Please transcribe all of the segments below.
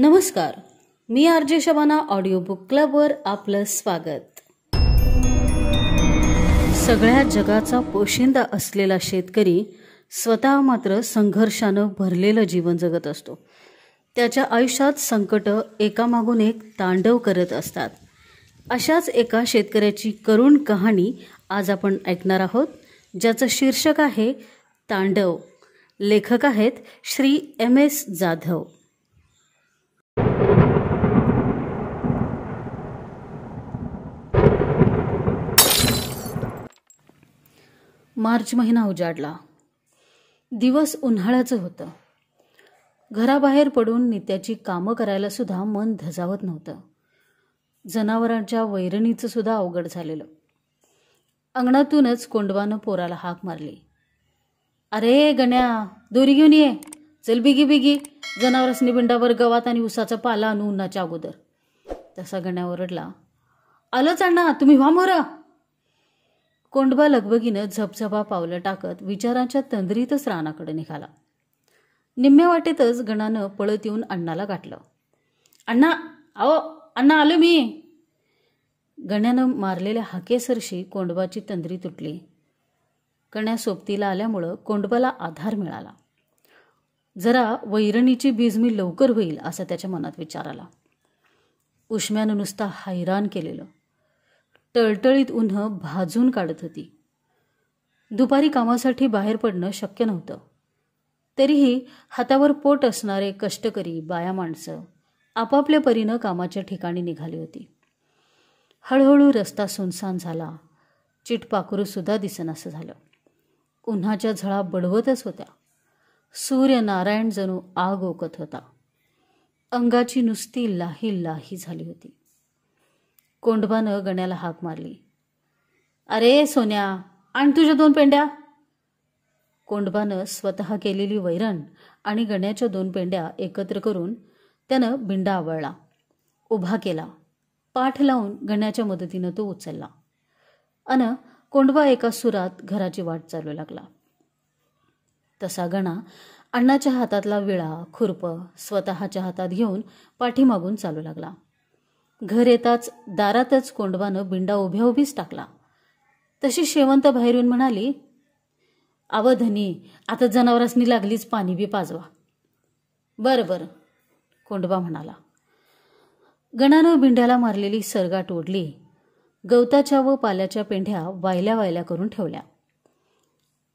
नमस्कार मी R J Shabana audio book क्लबवर आपलं स्वागत सगळ्या जगाचा पोशिंदा असलेला शेतकरी स्वतः मात्र संघर्षानं भरलेलं जीवन जगत असतो त्याच्या आयुष्यात संकट एकामागून एक तांडव करत असतात अशाच एका शेतकऱ्याची करुण कहाणी आज आपण ऐकणार आहोत ज्याचं शीर्षक आहे तांडव लेखक आहेत श्री एम एस जाधव मार्च महिना उजाडला दिवस उन्हाळ्याचं होतं घराबाहेर पडून नित्याची कामं करायला सुद्धा मन धजावत नव्हतं जनावरांच्या वैरणीचं सुद्धा अवघड झालेलं अंगणातूनच कोंडवानं पोराला हाक मारली अरे गण्या दोरी घेऊन ये चल बिगी बिगी जनावरसनी बिंडावर गवात आणि उसाचा पाला आणू उन्हाच्या अगोदर तसा गण्या ओरडला आलंच अण्णा तुम्ही व्हा मोरं कोंडबा लगबगीनं झपझपा पावलं टाकत विचारांच्या तंद्रीतच रानाकडे निघाला निम्म्या वाटेतच गणानं पळत येऊन अण्णाला गाठलं अण्णा अहो अण्णा आलो मी गण्यानं मारलेल्या हाकेसरशी कोंडबाची तंद्री तुटली गण्या सोबतीला आल्यामुळं कोंडबाला आधार मिळाला जरा वैरणीची मी लवकर होईल असा त्याच्या मनात विचार आला उष्म्यानं नुसता हैराण केलेलं टळटळीत उन्हं भाजून काढत होती दुपारी कामासाठी बाहेर पडणं शक्य नव्हतं तरीही हातावर पोट असणारे कष्टकरी बाया माणसं आपापल्या परीनं कामाच्या ठिकाणी निघाली होती हळूहळू रस्ता सुनसान झाला चिटपाखरूसुद्धा दिसनासं झालं उन्हाच्या झळा बडवतच होत्या सूर्यनारायण जणू आग ओकत होता अंगाची नुसती लाही लाही झाली होती कोंडबानं गण्याला हाक मारली अरे सोन्या आण तुझ्या दोन पेंड्या कोंडबानं स्वतः केलेली वैरण आणि गण्याच्या दोन पेंड्या एकत्र करून त्यानं बिंडा आवळला उभा केला पाठ लावून गण्याच्या मदतीनं तो उचलला अन कोंडबा एका सुरात घराची वाट चालू लागला तसा गणा अण्णाच्या हातातला विळा खुरप स्वतःच्या हातात घेऊन पाठीमागून चालू लागला घर येताच दारातच कोंडवानं बिंडा उभ्या उभीच टाकला तशी शेवंत बाहेर येऊन म्हणाली धनी आता जनावरांनी लागलीच पाणी बी पाजवा बरं बरं कोंडबा म्हणाला गणानं बिंड्याला मारलेली सरगाट ओढली गवताच्या व पाल्याच्या पेंढ्या वायल्या वायल्या करून ठेवल्या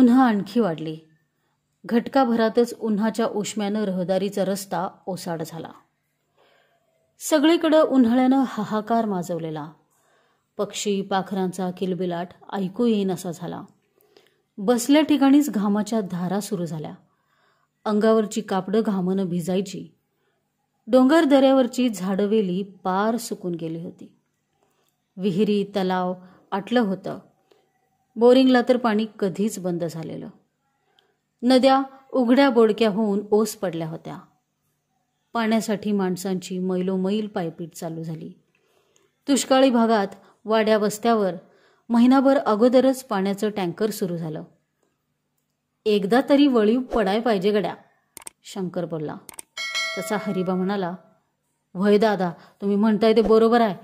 उन्हा आणखी वाढली घटकाभरातच उन्हाच्या उष्म्यानं रहदारीचा रस्ता ओसाड झाला सगळीकडं उन्हाळ्यानं हाहाकार माजवलेला पक्षी पाखरांचा किलबिलाट ऐकू येईन असा झाला बसल्या ठिकाणीच घामाच्या धारा सुरू झाल्या अंगावरची कापडं घामानं भिजायची डोंगर दऱ्यावरची झाडवेली पार सुकून गेली होती विहिरी तलाव आटलं होतं बोरिंगला तर पाणी कधीच बंद झालेलं नद्या उघड्या बोडक्या होऊन ओस पडल्या होत्या पाण्यासाठी माणसांची मैलोमैल पायपीट चालू झाली दुष्काळी भागात वाड्या वस्त्यावर महिनाभर अगोदरच पाण्याचं टँकर सुरू झालं एकदा तरी वळीव पडाय पाहिजे गड्या शंकर बोलला तसा हरिबा म्हणाला वय दादा तुम्ही म्हणताय ते बरोबर आहे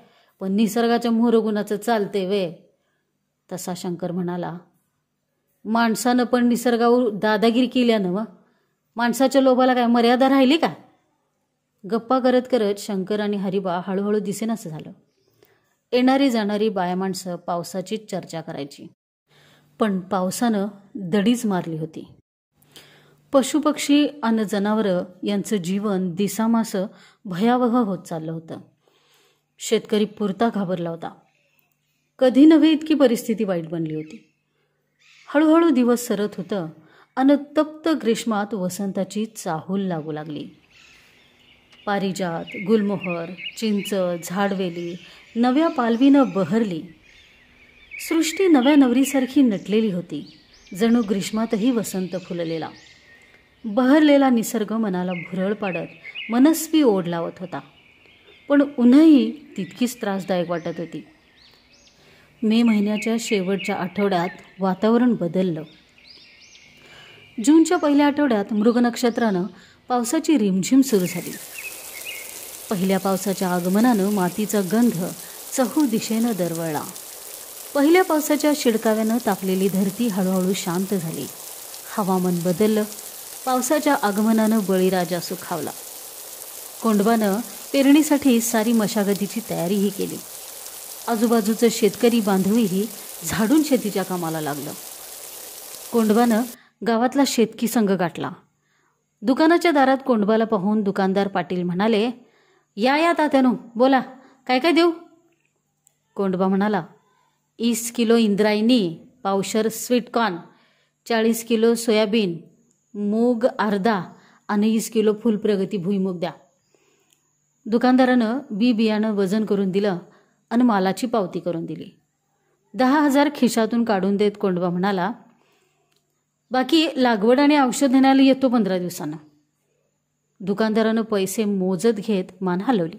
पण निसर्गाच्या मोहरगुणाचं चालते वे तसा शंकर म्हणाला माणसानं पण निसर्गावर दादागिरी केल्यानं व माणसाच्या लोभाला काय मर्यादा राहिली का गप्पा करत करत शंकर आणि हरिबा हळूहळू असं झालं येणारी जाणारी माणसं पावसाचीच चर्चा करायची पण पावसानं दडीच मारली होती पशुपक्षी आणि जनावरं यांचं जीवन दिसामास भयावह होत चाललं होतं शेतकरी पुरता घाबरला होता कधी नव्हे इतकी परिस्थिती वाईट बनली होती हळूहळू दिवस सरत होतं आणि तप्त ग्रीष्मात वसंताची चाहूल लागू लागली पारिजात गुलमोहर चिंच झाडवेली नव्या पालवीनं बहरली सृष्टी नव्या नवरीसारखी नटलेली होती जणू ग्रीष्मातही वसंत फुललेला बहरलेला निसर्ग मनाला भुरळ पाडत मनस्वी ओढ लावत होता पण उन्हाही तितकीच त्रासदायक वाटत होती मे महिन्याच्या शेवटच्या आठवड्यात वातावरण बदललं जूनच्या पहिल्या आठवड्यात मृग नक्षत्रानं पावसाची रिमझिम सुरू झाली पहिल्या पावसाच्या आगमनानं मातीचा गंध चहू दिशेनं दरवळला पहिल्या पावसाच्या शिडकाव्यानं तापलेली धरती हळूहळू शांत झाली हवामान बदललं पावसाच्या आगमनानं बळीराजा सुखावला कोंडवानं पेरणीसाठी सारी मशागतीची तयारीही केली आजूबाजूचं शेतकरी बांधवीही झाडून शेतीच्या कामाला लागलं कोंडवानं गावातला शेतकी संघ गाठला दुकानाच्या दारात कोंडवाला पाहून दुकानदार पाटील म्हणाले या या तात्यानो बोला काय काय देऊ कोंडबा म्हणाला वीस किलो इंद्रायणी पावशर स्वीटकॉर्न चाळीस किलो सोयाबीन मूग अर्धा आणि वीस किलो फुलप्रगती भुईमूग द्या दुकानदारानं बी बियाणं वजन करून दिलं आणि मालाची पावती करून दिली दहा हजार खिशातून काढून देत कोंडबा म्हणाला बाकी लागवड आणि औषध देण्याला येतो पंधरा दिवसांना दुकानदारानं पैसे मोजत घेत मान हलवली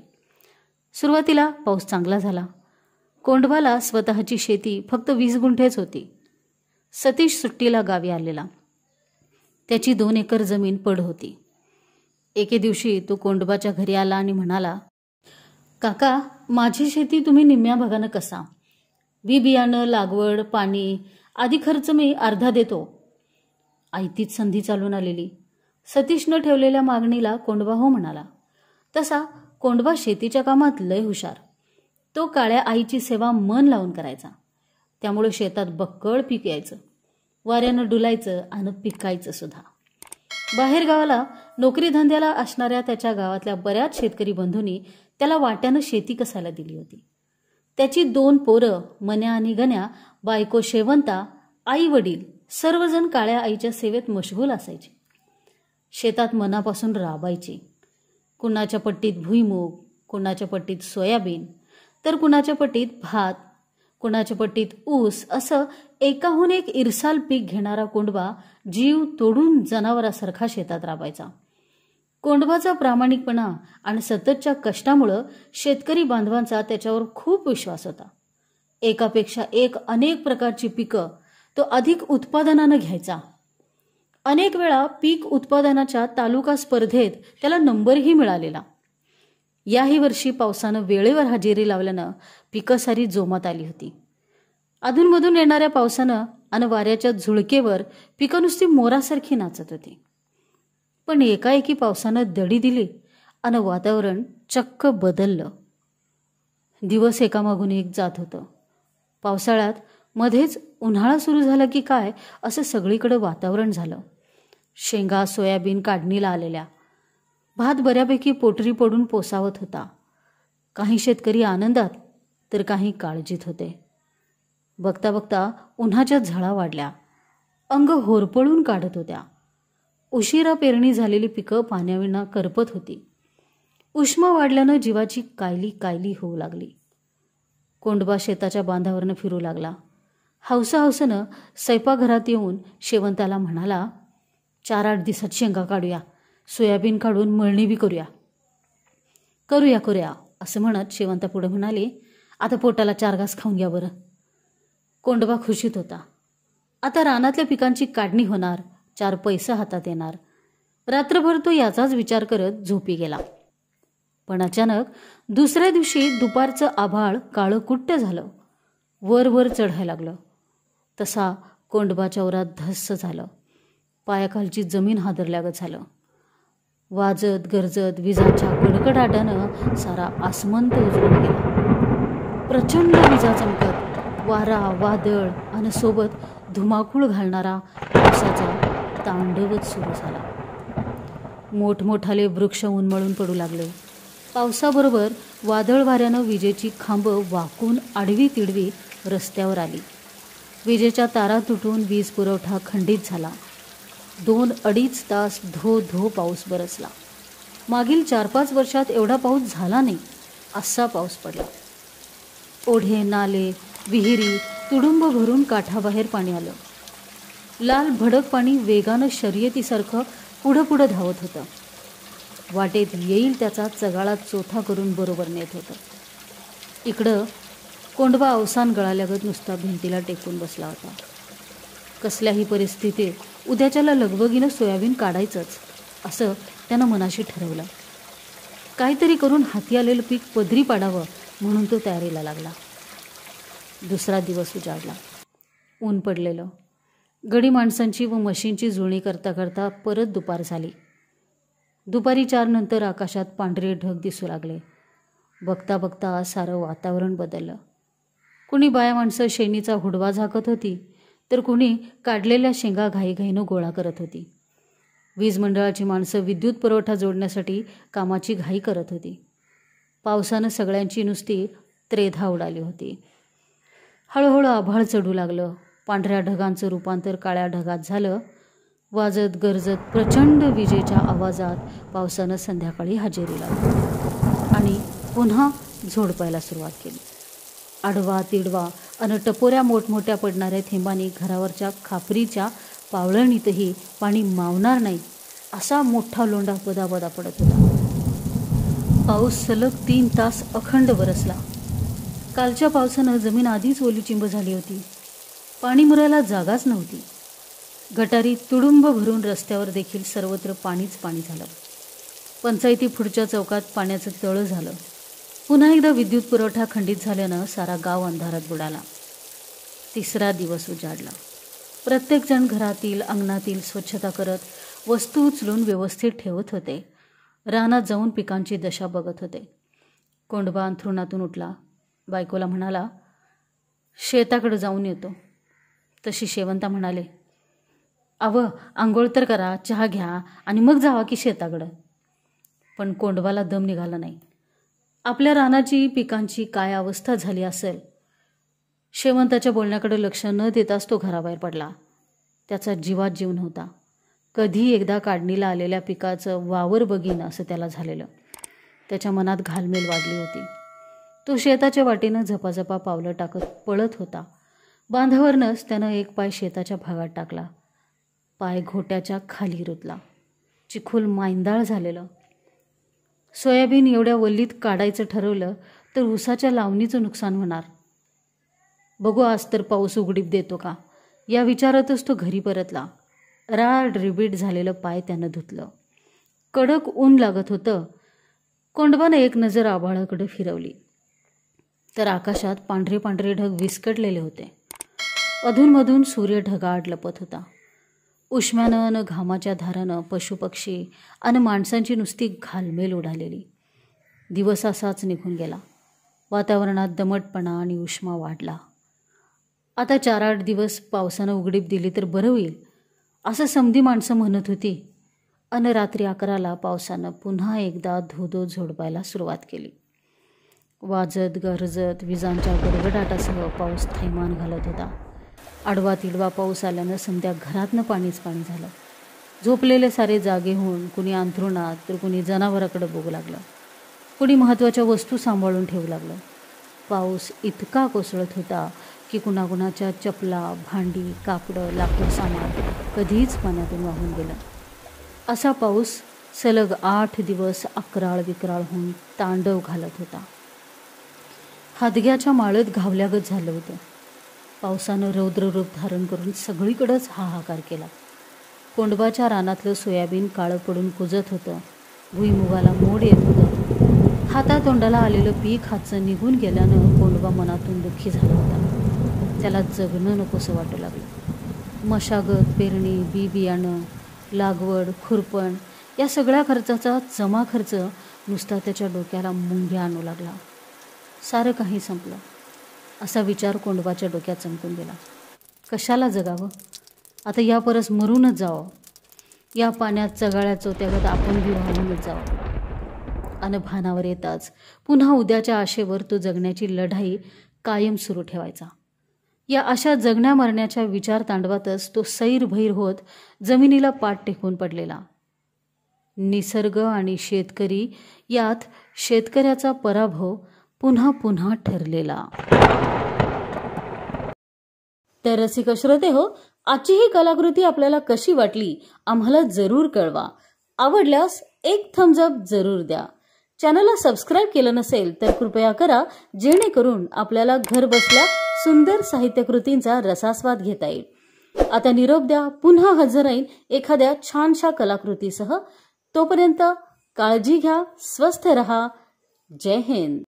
सुरुवातीला पाऊस चांगला झाला कोंडवाला स्वतःची शेती फक्त वीस गुंठेच होती सतीश सुट्टीला गावी आलेला त्याची दोन एकर जमीन पड होती एके दिवशी तो कोंडबाच्या घरी आला आणि म्हणाला काका माझी शेती तुम्ही निम्म्या भागानं कसा बी बियाणं लागवड पाणी आदी खर्च मी अर्धा देतो आयतीच संधी चालून आलेली सतीशनं ठेवलेल्या मागणीला कोंडवा हो म्हणाला तसा कोंडवा शेतीच्या कामात लय हुशार तो काळ्या आईची सेवा मन लावून करायचा त्यामुळे शेतात बक्कळ पीक यायचं वाऱ्यानं डुलायचं आणि पिकायचं सुद्धा बाहेर गावाला नोकरी धंद्याला असणाऱ्या त्याच्या गावातल्या बऱ्याच शेतकरी बंधूंनी त्याला वाट्यानं शेती कसायला दिली होती त्याची दोन पोरं मन्या आणि गण्या बायको शेवंता आई वडील सर्वजण काळ्या आईच्या सेवेत मशगूल असायचे शेतात मनापासून राबायची कुणाच्या पट्टीत भुईमूग कुणाच्या पट्टीत सोयाबीन तर कुणाच्या पट्टीत भात कुणाच्या पट्टीत ऊस असं एकाहून एक इरसाल पीक घेणारा कोंडवा जीव तोडून जनावरासारखा शेतात राबायचा कोंडवाचा प्रामाणिकपणा आणि सततच्या कष्टामुळं शेतकरी बांधवांचा त्याच्यावर खूप विश्वास होता एकापेक्षा एक अनेक प्रकारची पिकं तो अधिक उत्पादनानं घ्यायचा अनेक वेळा पीक उत्पादनाच्या तालुका स्पर्धेत त्याला नंबरही मिळालेला याही वर्षी पावसानं वेळेवर हजेरी लावल्यानं पिकसारी जोमात आली होती अधूनमधून येणाऱ्या पावसानं आणि वाऱ्याच्या झुळकेवर पिकं नुसती मोरासारखी नाचत होती पण एकाएकी पावसानं दडी दिली आणि वातावरण चक्क बदललं दिवस एकामागून एक जात होतं पावसाळ्यात मध्येच उन्हाळा सुरू झाला की काय असं सगळीकडे वातावरण झालं शेंगा सोयाबीन काढणीला आलेल्या भात बऱ्यापैकी पोटरी पडून पोसावत होता काही शेतकरी आनंदात तर काही काळजीत होते बघता बघता उन्हाच्या झळा वाढल्या अंग होरपळून काढत होत्या उशिरा पेरणी झालेली पिकं पाण्याविना करपत होती उष्मा वाढल्यानं जीवाची कायली कायली होऊ लागली कोंडबा शेताच्या बांधावरनं फिरू लागला हौसा हौसनं स्वयंपाकघरात येऊन शेवंताला म्हणाला चार आठ दिवसात शेंगा काढूया सोयाबीन काढून मळणी बी करूया करूया करूया असं म्हणत शेवंता पुढे म्हणाली आता पोटाला चार घास खाऊन घ्या बरं कोंडबा खुशीत होता आता रानातल्या पिकांची काढणी होणार चार पैसे हातात येणार रात्रभर तो याचाच विचार करत झोपी गेला पण अचानक दुसऱ्या दिवशी दुपारचं आभाळ काळं कुट्ट झालं वर वर चढायला लागलं तसा कोंडबाच्या वरात धस्स झालं पायाखालची जमीन हादरल्यागत झालं वाजत गरजत विजांच्या कडकडाटानं सारा आसमंत उजळून गेला प्रचंड विजा चमकत वारा वादळ आणि सोबत धुमाकूळ घालणारा पावसाचा तांडवच सुरू झाला मोठमोठाले वृक्ष उन्मळून पडू लागले पावसाबरोबर वादळ वाऱ्यानं विजेची खांब वाकून आडवी तिडवी रस्त्यावर आली विजेच्या तारा तुटून वीज पुरवठा खंडित झाला दोन अडीच तास धो धो पाऊस बरसला मागील चार पाच वर्षात एवढा पाऊस झाला नाही असा पाऊस पडला ओढे नाले विहिरी तुडुंब भरून काठाबाहेर पाणी आलं लाल भडक पाणी वेगानं शर्यतीसारखं पुढं पुढं धावत होतं वाटेत येईल त्याचा चगाळा चोथा करून बरोबर नेत होतं इकडं कोंडवा अवसान गळाल्यागत नुसता भिंतीला टेकून बसला होता कसल्याही परिस्थितीत उद्याच्याला लगबगीनं सोयाबीन काढायचंच असं त्यानं मनाशी ठरवलं काहीतरी करून हाती आलेलं पीक पदरी पाडावं म्हणून तो तयारीला लागला दुसरा दिवस उजाडला ऊन पडलेलं गडी माणसांची व मशीनची जुळणी करता करता परत दुपार झाली दुपारी चारनंतर आकाशात पांढरे ढग दिसू लागले बघता बघता सारं वातावरण बदललं कुणी बाया माणसं शेणीचा हुडवा झाकत होती तर कुणी काढलेल्या शेंगा घाईघाईनं गोळा करत होती वीज मंडळाची माणसं विद्युत पुरवठा जोडण्यासाठी कामाची घाई करत होती पावसानं सगळ्यांची नुसती त्रेधा उडाली होती हळूहळू आभाळ चढू लागलं पांढऱ्या ढगांचं रूपांतर काळ्या ढगात झालं वाजत गरजत प्रचंड विजेच्या आवाजात पावसानं संध्याकाळी हजेरी लावली आणि पुन्हा झोडपायला सुरुवात केली आडवा तिडवा अन टपोऱ्या मोठमोठ्या पडणाऱ्या थेंबाने घरावरच्या खापरीच्या पावळणीतही पाणी मावणार नाही असा मोठा लोंढा पदापदा पडत होता पाऊस सलग तीन तास अखंड बरसला कालच्या पावसानं जमीन आधीच ओलीचिंब झाली होती पाणी मुरायला जागाच नव्हती गटारी तुडुंब भरून रस्त्यावर देखील सर्वत्र पाणीच पाणी झालं पंचायती पुढच्या चौकात पाण्याचं तळं झालं पुन्हा एकदा विद्युत पुरवठा खंडित झाल्यानं सारा गाव अंधारात बुडाला तिसरा दिवस उजाडला प्रत्येकजण घरातील अंगणातील स्वच्छता करत वस्तू उचलून व्यवस्थित ठेवत होते रानात जाऊन पिकांची दशा बघत होते कोंडबा अंथरुणातून उठला बायकोला म्हणाला शेताकडे जाऊन येतो तशी शेवंता म्हणाले अव आंघोळ तर करा चहा घ्या आणि मग जावा की शेताकडं पण कोंडवाला दम निघाला नाही आपल्या रानाची पिकांची काय अवस्था झाली असेल शेवंताच्या बोलण्याकडे लक्ष न देताच तो घराबाहेर पडला त्याचा जीवात जीव नव्हता कधी एकदा काढणीला आलेल्या पिकाचं वावर बघीन असं त्याला झालेलं त्याच्या मनात घालमेल वाढली होती तो शेताच्या वाटेनं झपाझपा पावलं टाकत पळत होता बांधावरनंच त्यानं एक पाय शेताच्या भागात टाकला पाय घोट्याच्या खाली रुतला चिखूल मायंदाळ झालेलं सोयाबीन एवढ्या वल्लीत काढायचं ठरवलं तर ऊसाच्या लावणीचं नुकसान होणार बघू आज तर पाऊस उघडीप देतो का या विचारातच तो घरी परतला राड रिबीट झालेलं पाय त्यानं धुतलं कडक ऊन लागत होतं कोंडवानं एक नजर आभाळाकडे फिरवली तर आकाशात पांढरे पांढरे ढग विस्कटलेले होते अधूनमधून सूर्य ढगाड लपत होता उष्म्यानं अन घामाच्या धारानं पशुपक्षी आणि माणसांची नुसती घालमेल उडालेली दिवस असाच निघून गेला वातावरणात दमटपणा आणि उष्मा वाढला आता चार आठ दिवस पावसानं उघडीप दिली तर बरं होईल असं समधी माणसं म्हणत होती अन रात्री अकराला पावसानं पुन्हा एकदा धोधो झोडपायला सुरुवात केली वाजत गरजत विजांच्या गडगडाटासह पाऊस थैमान घालत होता आडवा तिडवा पाऊस आल्यानं संध्या घरातनं पाणीच पाणी झालं झोपलेले सारे जागे होऊन कुणी अंथरुणात तर कुणी जनावराकडे बघू लागलं कुणी महत्त्वाच्या वस्तू सांभाळून ठेवू लागलं पाऊस इतका कोसळत होता की कुणाकुणाच्या चपला भांडी कापडं लाकूड सामान कधीच पाण्यातून वाहून गेलं असा पाऊस सलग आठ दिवस अकराळ विक्राळ होऊन तांडव घालत होता हादग्याच्या माळत घावल्यागत झालं होतं पावसानं रौद्र रूप धारण करून सगळीकडंच हाहाकार केला कोंडबाच्या रानातलं सोयाबीन काळं पडून कुजत होतं भुईमुगाला मोड येत होतं हातातोंडाला आलेलं पीक हातचं निघून गेल्यानं कोंडबा मनातून दुःखी झाला होता त्याला जगणं नकोसं वाटू लागलं मशागत पेरणी बी बियाणं लागवड खुरपण या सगळ्या खर्चाचा जमा खर्च नुसता त्याच्या डोक्याला मुंग्या आणू लागला सारं काही संपलं असा विचार कोंडवाच्या डोक्यात चमकून गेला कशाला जगावं आता या परस मरूनच जावं या पाण्यात चगाळ्या चोत्यागत आपण वाहूनच जावं अन भानावर येताच पुन्हा उद्याच्या आशेवर तो जगण्याची लढाई कायम सुरू ठेवायचा या अशा जगण्या मरण्याच्या विचार तांडवातच तो सैरभैर होत जमिनीला पाठ टेकून पडलेला निसर्ग आणि शेतकरी यात शेतकऱ्याचा पराभव पुन्हा पुन्हा ठरलेला तर रसिक श्रोते हो आजची ही कलाकृती आपल्याला कशी वाटली आम्हाला जरूर कळवा आवडल्यास एक अप जरूर द्या चॅनलला सबस्क्राईब केलं नसेल तर कृपया करा जेणेकरून आपल्याला घर बसल्या सुंदर साहित्यकृतींचा रसास्वाद घेता येईल आता निरोप द्या पुन्हा हजर राहील एखाद्या छानशा कलाकृतीसह तोपर्यंत काळजी घ्या स्वस्थ रहा जय हिंद